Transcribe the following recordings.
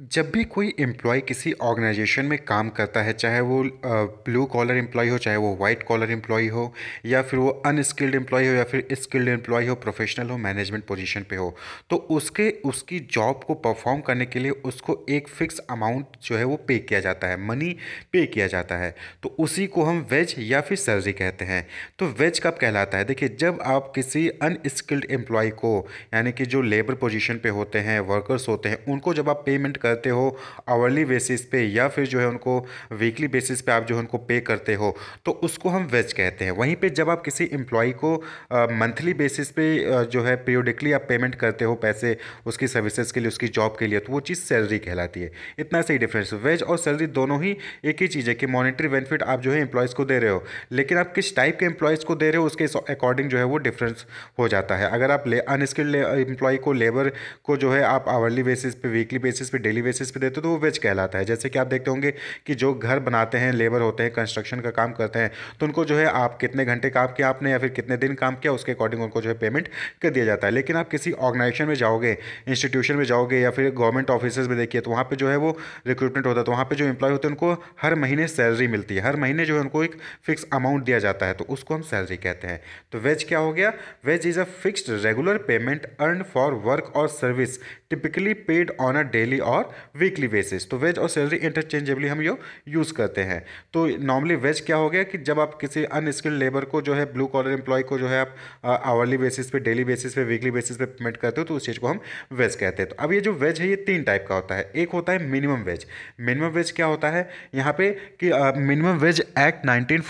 जब भी कोई एम्प्लॉय किसी ऑर्गेनाइजेशन में काम करता है चाहे वो ब्लू कॉलर एम्प्लॉय हो चाहे वो वाइट कॉलर एम्प्लॉय हो या फिर वो अनस्किल्ड एम्प्लॉय हो या फिर स्किल्ड एम्प्लॉय हो प्रोफेशनल हो मैनेजमेंट पोजीशन पे हो तो उसके उसकी जॉब को परफॉर्म करने के लिए उसको एक फिक्स अमाउंट जो है वो पे किया जाता है मनी पे किया जाता है तो उसी को हम वेज या फिर सैलरी कहते हैं तो वेज कब कहलाता है देखिए जब आप किसी अनस्किल्ड एम्प्लॉय को यानी कि जो लेबर पोजिशन पर होते हैं वर्कर्स होते हैं उनको जब आप पेमेंट करते हो आवरली बेसिस पे या फिर जो है उनको वीकली बेसिस पे आप जो है उनको पे करते हो तो उसको हम वेज कहते हैं वहीं पे जब आप किसी एम्प्लॉय को मंथली बेसिस पे जो है पीरियोडिकली आप पेमेंट करते हो पैसे उसकी सर्विसेज के लिए उसकी जॉब के लिए तो वो चीज़ सैलरी कहलाती है इतना सही डिफरेंस वेज और सैलरी दोनों ही एक ही चीज़ है कि मॉनिटरी बेनिफिट आप जो है एम्प्लॉयज़ को दे रहे हो लेकिन आप किस टाइप के एम्प्लॉयज़ को दे रहे हो उसके अकॉर्डिंग जो है वो डिफरेंस हो जाता है अगर आप अनस्किल्ड एम्प्लॉय को लेबर को जो है आप आवरली बेसिस पे वीकली बेसिस पे डेली बेसिस पे देते हो तो वो वेज कहलाता है जैसे कि आप देखते होंगे कि जो घर बनाते हैं लेबर होते हैं कंस्ट्रक्शन का काम करते हैं तो उनको जो है आप कितने घंटे काम किया आपने या फिर कितने दिन काम किया उसके अकॉर्डिंग उनको जो है पेमेंट कर दिया जाता है लेकिन आप किसी ऑर्गेनाइजेशन में जाओगे इंस्टीट्यूशन में जाओगे या फिर गवर्नमेंट ऑफिस में देखिए तो वहाँ पर जो है वो रिक्रूटमेंट होता है तो वहाँ पर जो एम्प्लॉय होते हैं उनको हर महीने सैलरी मिलती है हर महीने जो है उनको एक फिक्स अमाउंट दिया जाता है तो उसको हम सैलरी कहते हैं तो वेज क्या हो गया wage is a fixed regular payment earn for work or service typically paid on a daily or or weekly basis तो वेज और सैलरी इंटरचेंजेबली हम ये यूज़ करते हैं तो नॉर्मली वेज क्या हो गया कि जब आप किसी अनस्किल्ड लेबर को जो है ब्लू कॉलर एम्प्लॉय को जो है आप आवर्ली बेसिस पे डेली बेसिस पे वीकली बेसिस पे पेमेंट करते हो तो उस चीज़ को हम वेज कहते हैं तो अब ये जो वेज है ये तीन टाइप का होता है एक होता है मिनिमम वेज मिनिमम वेज क्या होता है यहाँ पे कि मिनिमम वेज एक्ट नाइनटीन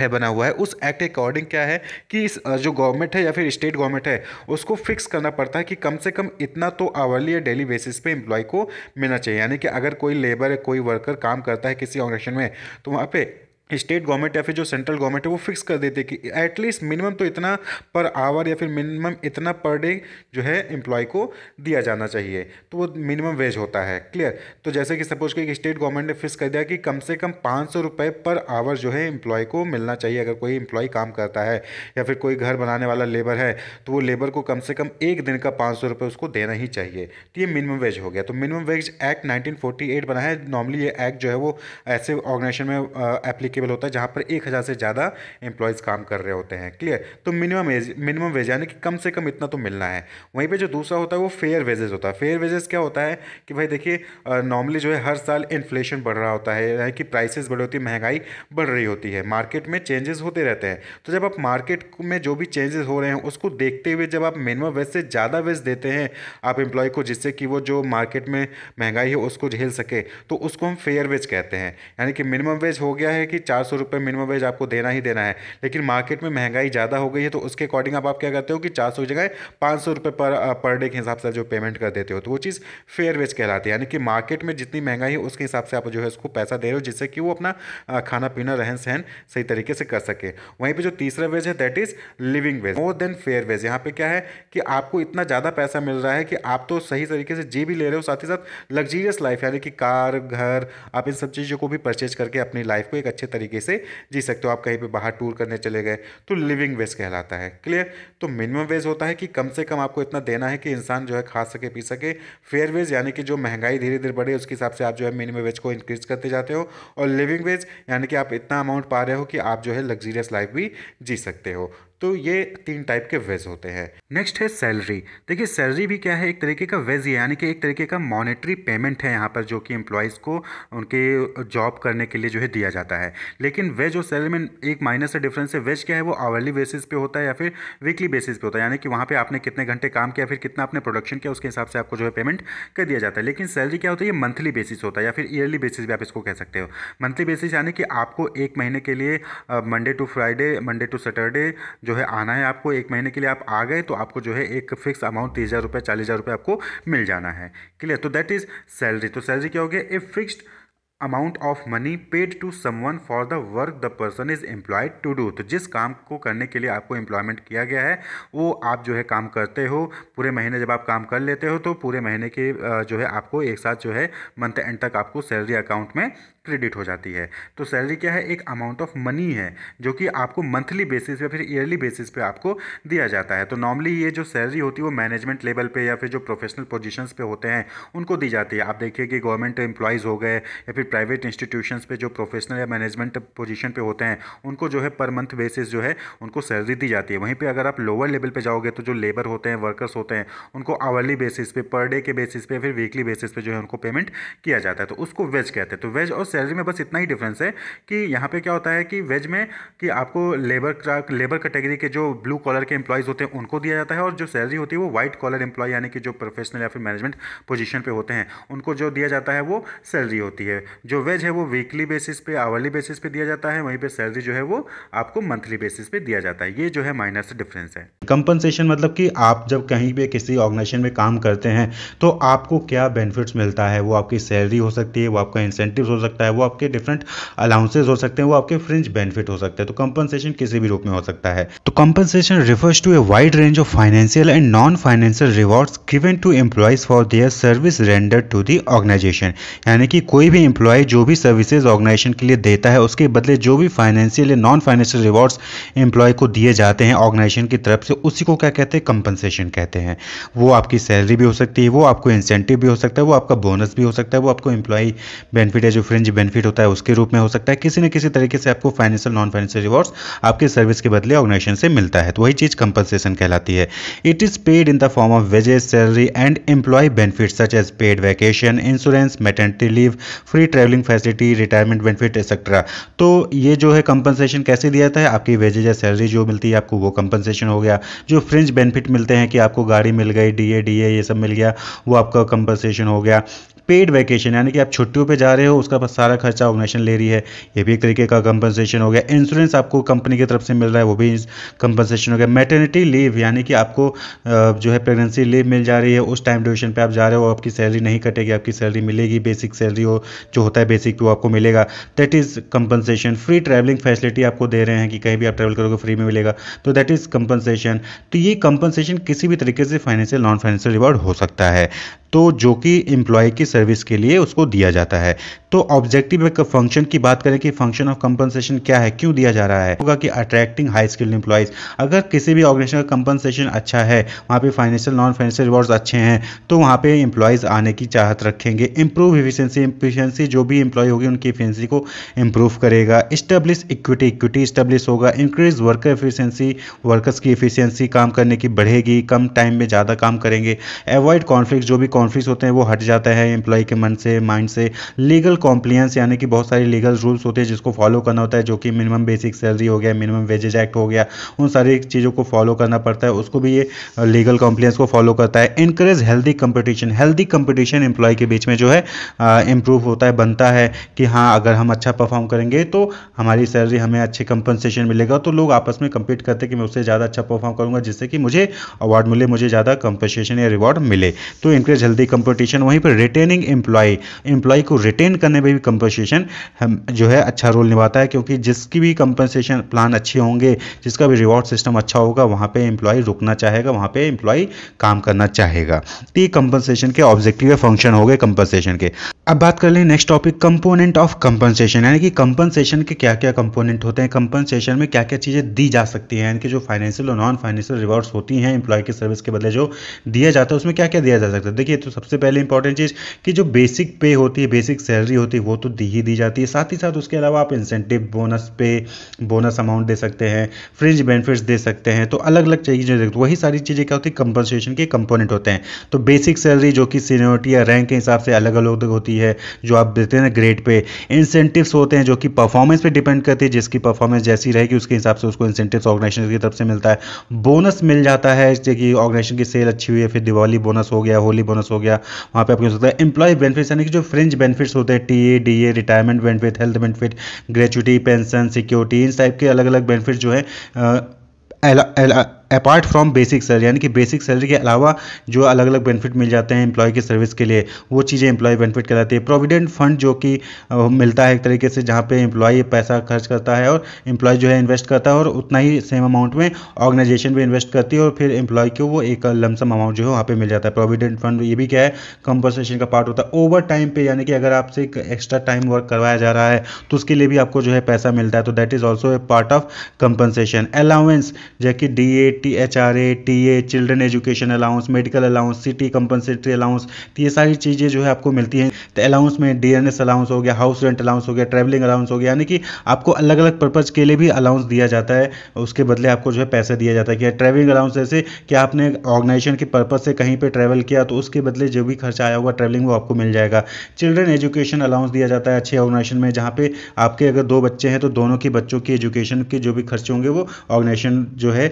है बना हुआ है उस एक्ट के अकॉर्डिंग क्या है कि जो गवर्नमेंट है या फिर स्टेट गवर्नमेंट है उसको फिक्स करना पड़ता है कि कम से कम इतना तो आवर्ली या डेली बेसिस पे एम्प्लॉय को मिलना चाहिए यानी कि अगर कोई लेबर कोई वर्कर काम करता है किसी ऑर्गेनाइजेशन में तो वहाँ पर स्टेट गवर्नमेंट या फिर जो सेंट्रल गवर्नमेंट है वो फिक्स कर देते कि एटलीस्ट मिनिमम तो इतना पर आवर या फिर मिनिमम इतना पर डे जो है एम्प्लॉय को दिया जाना चाहिए तो वो मिनिमम वेज होता है क्लियर तो जैसे कि सपोज कि स्टेट गवर्नमेंट ने फिक्स कर दिया कि कम से कम पाँच सौ रुपये पर आवर जो है एम्प्लॉय को मिलना चाहिए अगर कोई एम्प्लॉय काम करता है या फिर कोई घर बनाने वाला लेबर है तो वो लेबर को कम से कम एक दिन का पाँच सौ रुपये उसको देना ही चाहिए तो ये मिनिमम वेज हो गया तो minimum wage act nineteen forty eight बना है नॉर्मली ये एक्ट जो है वो ऐसे ऑर्गेनाइजेशन में एप्लीकेशन एप्लीकेबल होता है जहाँ पर एक हज़ार से ज़्यादा एम्प्लॉयज़ काम कर रहे होते हैं क्लियर तो मिनिमम वेज मिनिमम वेज यानी कि कम से कम इतना तो मिलना है वहीं पर जो दूसरा होता है वो फेयर वेजेस होता है फेयर वेजेस क्या होता है कि भाई देखिए नॉर्मली जो है हर साल इन्फ्लेशन बढ़ रहा होता है यानी कि प्राइसेस बढ़ी होती है महंगाई बढ़ रही होती है मार्केट में चेंजेस होते रहते हैं तो जब आप मार्केट में जो भी चेंजेस हो रहे हैं उसको देखते हुए जब आप मिनिमम वेज से ज़्यादा वेज देते हैं आप एम्प्लॉय को जिससे कि वो जो मार्केट में महंगाई है उसको झेल सके तो उसको हम फेयर वेज कहते हैं यानी कि मिनिमम वेज हो गया है कि चार सौ रुपये मिनिमम वेज आपको देना ही देना है लेकिन मार्केट में महंगाई ज़्यादा हो गई है तो उसके अकॉर्डिंग आप, आप क्या करते हो कि चार सौ जगह पाँच सौ रुपये पर पर डे के हिसाब से जो पेमेंट कर देते हो तो वो चीज़ फेयर वेज कहलाती है यानी कि मार्केट में जितनी महंगाई है उसके हिसाब से आप जो है उसको पैसा दे रहे हो जिससे कि वो अपना खाना पीना रहन सहन सही तरीके से कर सके वहीं पर जो तीसरा वेज है that is living wage more than fair wage यहाँ पे क्या है कि आपको इतना ज़्यादा पैसा मिल रहा है कि आप तो सही तरीके से जी भी ले रहे हो साथ ही साथ लग्जीरियस लाइफ यानी कि कार घर आप इन सब चीज़ों को भी परचेज करके अपनी लाइफ को एक अच्छे तरीके तरीके से जी सकते हो आप कहीं पे बाहर टूर करने चले गए तो लिविंग वेज कहलाता है क्लियर तो मिनिमम वेज होता है कि कम से कम आपको इतना देना है कि इंसान जो है खा सके पी सके फेयर वेज यानी कि जो महंगाई धीरे धीरे बढ़े उसके हिसाब से आप जो है मिनिमम वेज को इंक्रीज करते जाते हो और लिविंग वेज यानी कि आप इतना अमाउंट पा रहे हो कि आप जो है लग्जीरियस लाइफ भी जी सकते हो तो ये तीन टाइप के वेज होते हैं नेक्स्ट है सैलरी देखिए सैलरी भी क्या है एक तरीके का वेज यानी कि एक तरीके का मॉनेटरी पेमेंट है यहाँ पर जो कि एम्प्लॉयज़ को उनके जॉब करने के लिए जो है दिया जाता है लेकिन वेज और सैलरी में एक माइनस का डिफरेंस है वेज क्या है वो आवर्ली बेसिस पे होता है या फिर वीकली बेसिस पे होता है यानी कि वहाँ पर आपने कितने घंटे काम किया फिर कितना आपने प्रोडक्शन किया उसके हिसाब से आपको जो है पेमेंट कर दिया जाता है लेकिन सैलरी क्या होती है मंथली बेसिस होता है या फिर ईयरली बेसिस भी आप इसको कह सकते हो मंथली बेसिस यानी कि आपको एक महीने के लिए Monday to Friday Monday to Saturday जो है आना है आपको एक महीने के लिए आप आ गए तो आपको जो है एक फिक्स अमाउंट तीस हज़ार रुपये चालीस हज़ार रुपये आपको मिल जाना है क्लियर तो दैट इज़ सैलरी तो सैलरी क्या हो गया a fixed amount of money paid to someone for the work the person is employed to do तो जिस काम को करने के लिए आपको एम्प्लॉयमेंट किया गया है वो आप जो है काम करते हो पूरे महीने जब आप काम कर लेते हो तो पूरे महीने के जो है आपको एक साथ जो है मंथ एंड तक आपको सैलरी अकाउंट में क्रेडिट हो जाती है तो सैलरी क्या है एक अमाउंट ऑफ मनी है जो कि आपको मंथली बेसिस या फिर ईयरली बेसिस पे आपको दिया जाता है तो नॉर्मली ये जो सैलरी होती है वो मैनेजमेंट लेवल पे या फिर जो प्रोफेशनल पोजीशंस पे होते हैं उनको दी जाती है आप देखिए कि गवर्नमेंट एम्प्लॉयज़ हो गए या फिर प्राइवेट इंस्टीट्यूशन पर जो प्रोफेशनल या मैनेजमेंट पोजिशन पर होते हैं उनको जो है पर मंथ बेसिस जो है उनको सैलरी दी जाती है वहीं पर अगर आप लोअर लेवल पर जाओगे तो जो लेबर होते हैं वर्कर्स होते हैं उनको आवर्ली बेसिस पे पर डे के बेसिस पे फिर वीकली बेसिस पे जो है उनको पेमेंट किया जाता है तो उसको वेज कहते हैं तो वेज और सैलरी में बस इतना ही डिफरेंस है कि यहाँ पे क्या होता है कि वेज में कि आपको लेबर लेबर कैटेगरी के जो ब्लू कॉलर के एम्प्लॉयज़ होते हैं उनको दिया जाता है और जो सैलरी होती है वो व्हाइट कॉलर एम्प्लॉय यानी कि जो प्रोफेशनल या फिर मैनेजमेंट पोजिशन पे होते हैं उनको जो दिया जाता है वो सैलरी होती है जो वेज है वो वीकली बेसिस पे आवरली बेसिस पे दिया जाता है वहीं पर सैलरी जो है वो आपको मंथली बेसिस पे दिया जाता है ये जो है माइनर डिफरेंस है कंपनसेशन मतलब कि आप जब कहीं पर किसी ऑर्गेनाइजेशन में काम करते हैं तो आपको क्या बेनिफिट्स मिलता है वो आपकी सैलरी हो सकती है वो आपका इंसेंटिव हो सकता है है वो आपके डिफरेंट अलाउंसेज हो सकते हैं वो आपके फ्रिंज बेनिफिट हो सकते हैं तो कंपनसेशन किसी भी रूप में हो सकता है तो compensation refers to a wide range of financial and non financial rewards given to employees for their service render to the organisation यानी कि कोई भी एम्प्लॉय जो भी सर्विसेज ऑर्गेनाइजेशन के लिए देता है उसके बदले जो भी फाइनेंशियल या नॉन फाइनेंशियल रिवॉर्ड्स एम्प्लॉय को दिए जाते हैं ऑर्गेनाइजेशन की तरफ से उसी को क्या कहते हैं कंपनसेशन कहते हैं वो आपकी सैलरी भी हो सकती है वो आपको इंसेंटिव भी हो सकता है वो आपका बोनस भी हो सकता है वो आपको एम्प्लॉय बेनिफिट है जो फ्रेंच जो बेनिफिट होता है उसके रूप में हो सकता है किसी न किसी तरीके से आपको फाइनेंशियल नॉन फाइनेंशियल रिवॉर्ड्स आपकी सर्विस के बदले ऑर्गेनाइजेशन से मिलता है तो वही चीज़ कंपनसेशन कहलाती है it is paid in the form of wages salary and employee benefit such as paid vacation insurance maternity leave free travelling facility retirement benefit etcetera तो ये जो है कंपनसेशन कैसे दिया जाता है आपकी वेजेज या सैलरी जो मिलती है आपको वो कंपनसेशन हो गया जो फ्रिंज बेनिफिट मिलते हैं कि आपको गाड़ी मिल गई डी ए ये सब मिल गया वो आपका कंपनसेशन हो गया पेड वैकेशन यानी कि आप छुट्टियों पे जा रहे हो उसका सारा खर्चा ऑर्गनाइजेशन ले रही है ये भी एक तरीके का कंपनसेशन हो गया इंश्योरेंस आपको कंपनी की तरफ से मिल रहा है वो भी कंपनसेशन हो गया मैटर्निटी लीव यानी कि आपको जो है प्रेगनेंसी लीव मिल जा रही है उस टाइम ड्यूरेशन पर आप जा रहे हो आपकी सैलरी नहीं कटेगी आपकी सैलरी मिलेगी बेसिक सैलरी हो जो होता है बेसिक वो आपको मिलेगा that is compensation free travelling facility आपको दे रहे हैं कि कहीं भी आप ट्रैवल करोगे फ्री में मिलेगा तो दैट इज़ कंपनसेशन तो ये कंपनसेशन किसी भी तरीके से फाइनेंशियल नॉन फाइनेंशियल रिवॉर्ड हो सकता है तो जो कि एम्प्लॉय की सर्विस के लिए उसको दिया जाता है तो ऑब्जेक्टिव एक फंक्शन की बात करें कि फंक्शन ऑफ कंपनसेशन क्या है क्यों दिया जा रहा है होगा कि अट्रैक्टिंग हाई स्किल्ड एम्प्लॉयज़ अगर किसी भी ऑर्गेनाइजेशन का कंपनसेशन अच्छा है वहाँ पे फाइनेंशियल नॉन फाइनेंशियल रिवॉर्ड्स अच्छे हैं तो वहाँ पे एम्प्लॉयज़ आने की चाहत रखेंगे इंप्रूव इफिशियंसी इफिशियंसी जो भी इंप्लॉय होगी उनकी इफिशियंसी को इंप्रूव करेगा इस्टेब्लिश इक्विटी इक्विटी इस्टेब्लिश होगा इंक्रीज वर्कर इफिशियंसी वर्कर्स की इफिशियंसी काम करने की बढ़ेगी कम टाइम में ज़्यादा काम करेंगे अवॉइड कॉन्फ्लिक्ट जो भी कॉन्फ्लिक्स होते हैं वो हट जाता है एम्प्लॉय के मन से माइंड से लीगल कॉम्प्लियंस यानी कि बहुत सारे लीगल रूल्स होते हैं जिसको फॉलो करना होता है जो कि मिनिमम बेसिक सैलरी हो गया मिनिमम वेजेज एक्ट हो गया उन सारी चीज़ों को फॉलो करना पड़ता है उसको भी ये लीगल कॉम्प्लियंस को फॉलो करता है increase healthy competition healthy competition employee के बीच में जो है इंप्रूव होता है बनता है कि हाँ अगर हम अच्छा परफॉर्म करेंगे तो हमारी सैलरी हमें अच्छे कंपनसेशन मिलेगा तो लोग आपस में कंपीट करते कि मैं उससे ज़्यादा अच्छा परफॉर्म करूँगा जिससे कि मुझे अवार्ड मिले मुझे ज़्यादा कंपनसेशन या रिवॉर्ड मिले तो इंक्रेज हेल्दी कंपटीशन वहीं पर रिटेनिंग एम्प्लॉय एम्प्लॉय को रिटेन करने में भी कंपनसेशन जो है अच्छा रोल निभाता है क्योंकि जिसकी भी कंपनसेशन प्लान अच्छे होंगे जिसका भी रिवॉर्ड सिस्टम अच्छा होगा वहाँ पर एम्प्लॉय रुकना चाहेगा वहाँ पर एम्प्लॉय काम करना चाहेगा तो ये कंपनसेशन के ऑब्जेक्टिव फंक्शन हो गए कंपनसेशन के अब बात कर लें next topic component of compensation यानी कि कंपनसेशन के क्या क्या कंपोनेंट होते हैं कंपनसेशन में क्या क्या चीज़ें दी जा सकती हैं यानी कि जो फाइनेंशियल और नॉन फाइनेंशियल रिवॉर्ड्स होती हैं एम्प्लॉय की सर्विस के बदले जो दिया जाता है उसमें क्या क्या दिया जा सकता है देखिए तो सबसे पहले इंपॉर्टेंट चीज़ कि जो बेसिक पे होती है बेसिक सैलरी होती है वो तो दी ही दी जाती है साथ ही साथ उसके अलावा आप incentive bonus pay bonus amount दे सकते हैं फ्रिज बेनिफिट्स दे सकते हैं तो अलग अलग चीज़ें वही सारी चीज़ें क्या होती है कंपनसेशन के कंपोनेंट होते हैं तो बेसिक सैलरी जो कि सीनियोरिटी या रैंक के हिसाब से अलग अलग होती है होती है जो आप देते हैं ना ग्रेड पे इंसेंटिव्स होते हैं जो कि परफॉर्मेंस पे डिपेंड करती है जिसकी परफॉर्मेंस जैसी रहेगी उसके हिसाब से उसको इंसेंटिव्स ऑर्गेनाइजेशन की तरफ से मिलता है बोनस मिल जाता है जैसे कि ऑर्गेनाइजेशन की सेल अच्छी हुई है फिर दिवाली बोनस हो गया होली बोनस हो गया वहाँ पर आपको हो सकता है एम्प्लॉय बेनिफिट्स यानी कि जो फ्रेंच बेनिफिट्स होते हैं T A D A retirement benefit health benefit gratuity pension security इन टाइप के अलग अलग बेनिफिट जो है अपार्ट फ्रॉम बेसिक सैलरी यानी कि बेसिक सैलरी के अलावा जो अलग अलग बेनिफिट मिल जाते हैं एम्प्लॉय की सर्विस के लिए वो चीज़ें एम्प्लॉय बेनिफिट कहलाती है प्रोविडेंट फंड जो कि मिलता है एक तरीके से जहाँ पे एम्प्लॉय पैसा खर्च करता है और एम्प्लॉय जो है इन्वेस्ट करता है और उतना ही सेम अमाउंट में ऑर्गेनाइजेशन भी इन्वेस्ट करती है और फिर एम्प्लॉय को वो एक लमसम अमाउंट जो है वहाँ पर मिल जाता है प्रोविडेंट फंड ये भी क्या है कंपनसेशन का पार्ट होता है ओवर टाइम पे यानी कि अगर आपसे एक एक्स्ट्रा टाइम वर्क करवाया जा रहा है तो उसके लिए भी आपको जो है पैसा मिलता है तो that is also a part of compensation allowance जैसे कि D T H R A T A children education allowance medical allowance city compensatory allowance तो ये सारी चीज़ें जो है आपको मिलती हैं तो अलाउंस में डी एन एस अलाउंस हो गया हाउस रेंट अलाउंस हो गया ट्रैवलिंग अलाउंस हो गया यानी कि आपको अलग अलग पर्पज़ के लिए भी अलाउंस दिया जाता है उसके बदले आपको जो है पैसा दिया जाता है क्या ट्रैवलिंग अलाउंस ऐसे कि आपने ऑर्गेनाइजेशन के पर्पज़ से कहीं पर ट्रैवल किया तो उसके बदले जो भी खर्चा आया होगा ट्रैवलिंग वो आपको मिल जाएगा चिल्ड्रन एजुकेशन अलाउंस दिया जाता है अच्छे ऑर्गेनाइजेशन में जहाँ पे आपके अगर दो बच्चे हैं तो दोनों के बच्चों की एजुकेशन के जो भी खर्चे होंगे वो ऑर्गेनाइजेशन जो है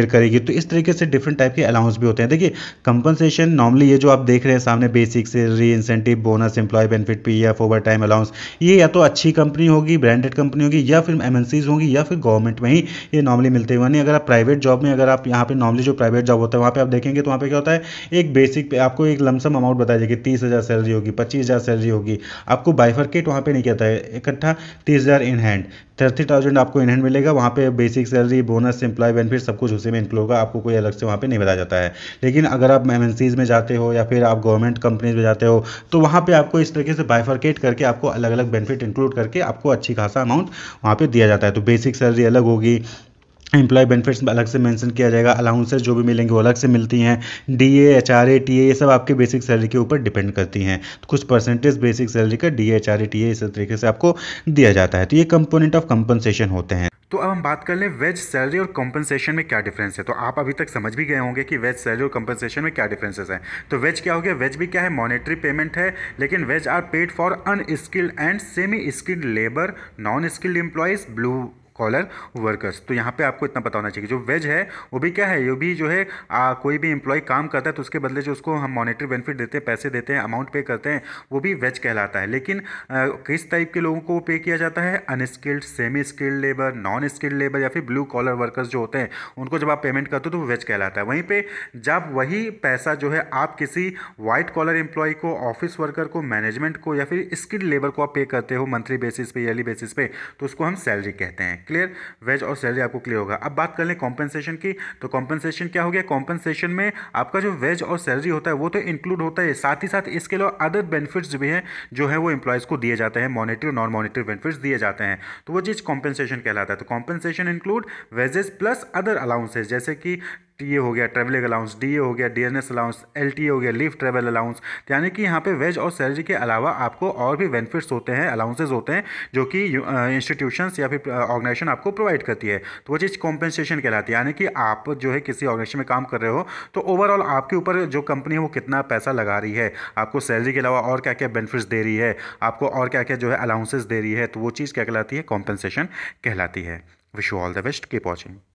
क्लियर करेगी तो इस तरीके से डिफरेंट टाइप के अलाउंस भी होते हैं देखिए कंपनसेशन नॉर्मली ये जो आप देख रहे हैं सामने basic salary incentive bonus employee benefit P F overtime allowance ये या तो अच्छी कंपनी होगी ब्रांडेड कंपनी होगी या फिर एम होंगी या फिर गवर्नमेंट में ही ये नॉर्मली मिलते हैं यानी अगर आप प्राइवेट जॉब में अगर आप यहाँ पर नॉर्मली जो प्राइवेट जॉब होता है वहाँ पर आप देखेंगे तो वहाँ पर क्या होता है एक बेसिक पे आपको एक लमसम अमाउंट बताया जाएगी तीस हज़ार सैलरी होगी पच्चीस हज़ार सैलरी होगी आपको बाइफरकेट वहाँ पर नहीं कहता है इकट्ठा तीस हज़ार इन हैंड थर्टी थाउजेंड आपको इन हैंड मिलेगा वहाँ पे basic salary bonus employee benefit सब कुछ उसे एमएनसी में इंक्लूड होगा आपको कोई अलग से वहाँ पर नहीं बताया जाता है लेकिन अगर आप एम में जाते हो या फिर आप गवर्नमेंट कंपनीज में जाते हो तो वहाँ पर आपको इस तरीके से बाइफर्केट करके आपको अलग अलग बेनिफिट इंक्लूड करके आपको अच्छी खासा अमाउंट वहाँ पर दिया जाता है तो बेसिक सैलरी अलग होगी एम्प्लॉय बेनिफिट्स अलग से मेंशन किया जाएगा अलाउंसेस जो भी मिलेंगे वो अलग से मिलती हैं D A H R A T A ये सब आपके बेसिक सैलरी के ऊपर डिपेंड करती हैं तो कुछ परसेंटेज बेसिक सैलरी का D A H R A T A इस तरीके से आपको दिया जाता है तो ये कंपोनेंट ऑफ कंपनसेशन होते हैं तो अब हम बात कर लें वेज सैलरी और कॉम्पनसेशन में क्या डिफरेंस है तो आप अभी तक समझ भी गए होंगे कि वेज सैलरी और कॉम्पनसेशन में क्या डिफरेंसेस हैं तो वेज क्या हो गया वेज भी क्या है मॉनेटरी पेमेंट है लेकिन wage are paid for unskilled and semi skilled labour non skilled employees blue collar workers तो यहाँ पे आपको इतना पता होना चाहिए जो वेज है वो भी क्या है ये भी जो है आ, कोई भी एम्प्लॉय काम करता है तो उसके बदले जो उसको हम मॉनिटरी बेनिफिट देते हैं पैसे देते हैं अमाउंट पे करते हैं वो भी वेज कहलाता है लेकिन आ, किस टाइप के लोगों को पे किया जाता है unskilled semi skilled labour non skilled labour या फिर ब्लू कॉलर वर्कर्स जो होते हैं उनको जब आप पेमेंट करते हो तो वो वेज कहलाता है वहीं पर जब वही पैसा जो है आप किसी वाइट कॉलर एम्प्लॉय को ऑफिस वर्कर को मैनेजमेंट को या फिर स्किल्ड लेबर को आप पे करते हो मंथली बेसिस पे ईयरली बेसिस पे तो उसको हम सैलरी कहते हैं क्लियर वेज और सैलरी आपको क्लियर होगा अब बात कर लें कॉम्पेंसेशन की तो कॉम्पेंसेशन क्या हो गया कॉम्पेंसेशन में आपका जो वेज और सैलरी होता है वो तो इंक्लूड होता है साथ ही साथ इसके अलावा अदर बेनिफिट्स भी हैं जो है वो इंप्लाइज को दिए जाते हैं मॉनिटरी और नॉन मॉनिटरी बेनिफिट्स दिए जाते हैं तो वो चीज़ कॉम्पेंसेशन कहलाता है तो compensation include wages plus other allowances जैसे कि टी ए हो गया ट्रैवलिंग अलाउंस डी ए हो गया D N S allowance L T A हो गया लिफ्ट ट्रैवल अलाउंस यानी कि यहाँ पे वेज और सैलरी के अलावा आपको और भी बेनिफिट्स होते हैं अलाउंसेज होते हैं जो कि इंस्टीट्यूशंस या फिर ऑर्गेनाइजेशन आपको प्रोवाइड करती है तो वो चीज़ कॉम्पेंसेशन कहलाती है यानी कि आप जो है किसी ऑर्गेनाइजेशन में काम कर रहे हो तो ओवरऑल आपके ऊपर जो कंपनी है वो कितना पैसा लगा रही है आपको सैलरी के अलावा और क्या क्या बेनिफिट्स दे रही है आपको और क्या क्या जो है अलाउंसेज दे रही है तो वो चीज़ क्या कहलाती है कॉम्पेंसेशन कहलाती है wish you all the best keep watching